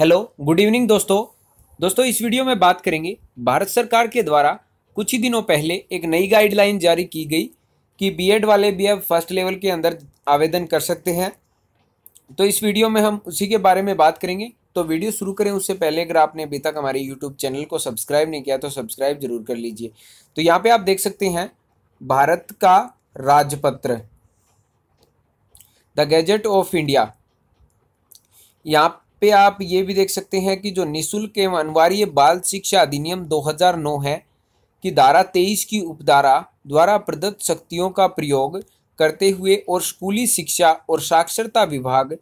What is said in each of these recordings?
hello good evening दोस्तों दोस्तों इस वीडियो में बात करेंगे भारत सरकार के द्वारा कुछ ही दिनों पहले एक नई गाइडलाइन जारी की गई कि बीएड वाले भी अब फर्स्ट लेवल के अंदर आवेदन कर सकते हैं तो इस वीडियो में हम उसी के बारे में बात करेंगे तो वीडियो शुरू करें उससे पहले अगर आपने अभी तक हमारे यूट्यूब चैनल को सब्सक्राइब नहीं किया तो सब्सक्राइब जरूर कर लीजिए तो यहाँ पर आप देख सकते हैं भारत का राजपत्र द गैजेट ऑफ इंडिया यहाँ पे आप ये भी देख सकते हैं कि जो निशुल्क एवं अनिवार्य बाल शिक्षा अधिनियम 2009 है कि धारा 23 की उपधारा द्वारा प्रदत्त शक्तियों का प्रयोग करते हुए और स्कूली शिक्षा और साक्षरता विभाग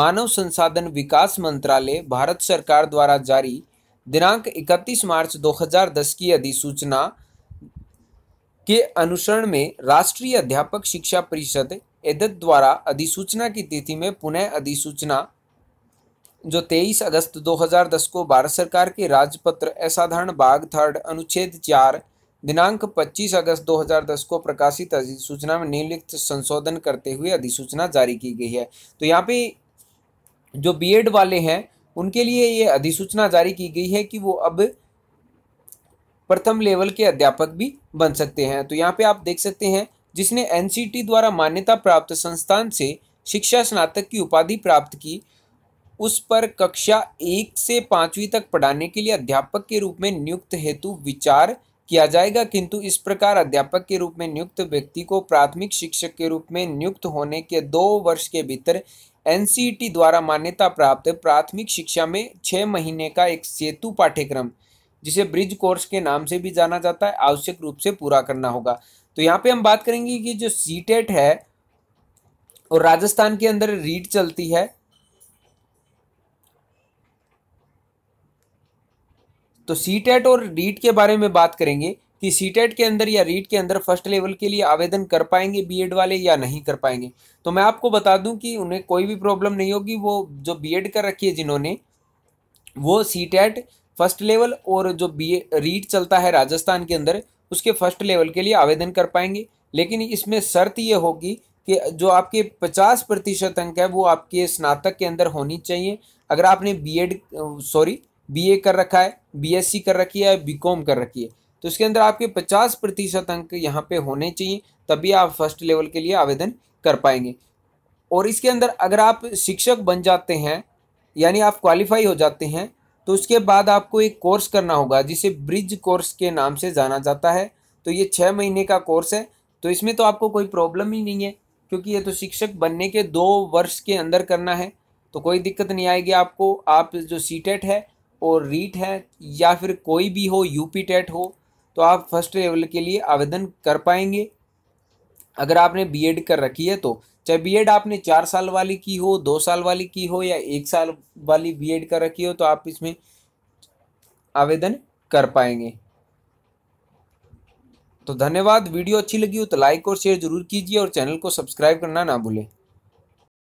मानव संसाधन विकास मंत्रालय भारत सरकार द्वारा जारी दिनांक 31 मार्च 2010 की अधिसूचना के अनुसरण में राष्ट्रीय अध्यापक शिक्षा परिषद एदत द्वारा अधिसूचना की तिथि में पुनः अधिसूचना जो 23 अगस्त 2010 को भारत सरकार के राजपत्र असाधारण बाग थर्ड अनुच्छेद चार दिनांक 25 अगस्त 2010 को प्रकाशित अधिसूचना में निम्नलिखित संशोधन करते हुए अधिसूचना जारी की गई है तो यहाँ पे जो बीएड वाले हैं उनके लिए ये अधिसूचना जारी की गई है कि वो अब प्रथम लेवल के अध्यापक भी बन सकते हैं तो यहाँ पे आप देख सकते हैं जिसने एनसीटी द्वारा मान्यता प्राप्त संस्थान से शिक्षा स्नातक की उपाधि प्राप्त की उस पर कक्षा एक से पांचवी तक पढ़ाने के लिए अध्यापक के रूप में नियुक्त हेतु विचार किया जाएगा किंतु इस प्रकार अध्यापक के रूप में नियुक्त व्यक्ति को प्राथमिक शिक्षक के रूप में नियुक्त होने के दो वर्ष के भीतर एन द्वारा मान्यता प्राप्त प्राथमिक शिक्षा में छः महीने का एक सेतु पाठ्यक्रम जिसे ब्रिज कोर्स के नाम से भी जाना जाता है आवश्यक रूप से पूरा करना होगा तो यहाँ पे हम बात करेंगे कि जो सीटेट है और राजस्थान के अंदर रीट चलती है तो सी टेट और रीट के बारे में बात करेंगे कि सी टेट के अंदर या रीट के अंदर फर्स्ट लेवल के लिए आवेदन कर पाएंगे बीएड वाले या नहीं कर पाएंगे तो मैं आपको बता दूं कि उन्हें कोई भी प्रॉब्लम नहीं होगी वो जो बीएड कर रखी है जिन्होंने वो सी टेट फर्स्ट लेवल और जो बी रीट चलता है राजस्थान के अंदर उसके फर्स्ट लेवल के लिए आवेदन कर पाएंगे लेकिन इसमें शर्त ये होगी कि जो आपके पचास प्रतिशत अंक है वो आपके स्नातक के अंदर होनी चाहिए अगर आपने बीएड सॉरी बीए कर रखा है बीएससी कर रखी है बीकॉम कर रखी है तो इसके अंदर आपके पचास प्रतिशत अंक यहाँ पे होने चाहिए तभी आप फर्स्ट लेवल के लिए आवेदन कर पाएंगे और इसके अंदर अगर आप शिक्षक बन जाते हैं यानी आप क्वालिफाई हो जाते हैं तो उसके बाद आपको एक कोर्स करना होगा जिसे ब्रिज कोर्स के नाम से जाना जाता है तो ये छः महीने का कोर्स है तो इसमें तो आपको कोई प्रॉब्लम ही नहीं है क्योंकि ये तो शिक्षक बनने के दो वर्ष के अंदर करना है तो कोई दिक्कत नहीं आएगी आपको आप जो सी है और रीट है या फिर कोई भी हो यूपी टेट हो तो आप फर्स्ट लेवल के लिए आवेदन कर पाएंगे अगर आपने बीएड कर रखी है तो चाहे बीएड आपने चार साल वाली की हो दो साल वाली की हो या एक साल वाली बीएड कर रखी हो तो आप इसमें आवेदन कर पाएंगे तो धन्यवाद वीडियो अच्छी लगी हो तो लाइक और शेयर जरूर कीजिए और चैनल को सब्सक्राइब करना ना भूलें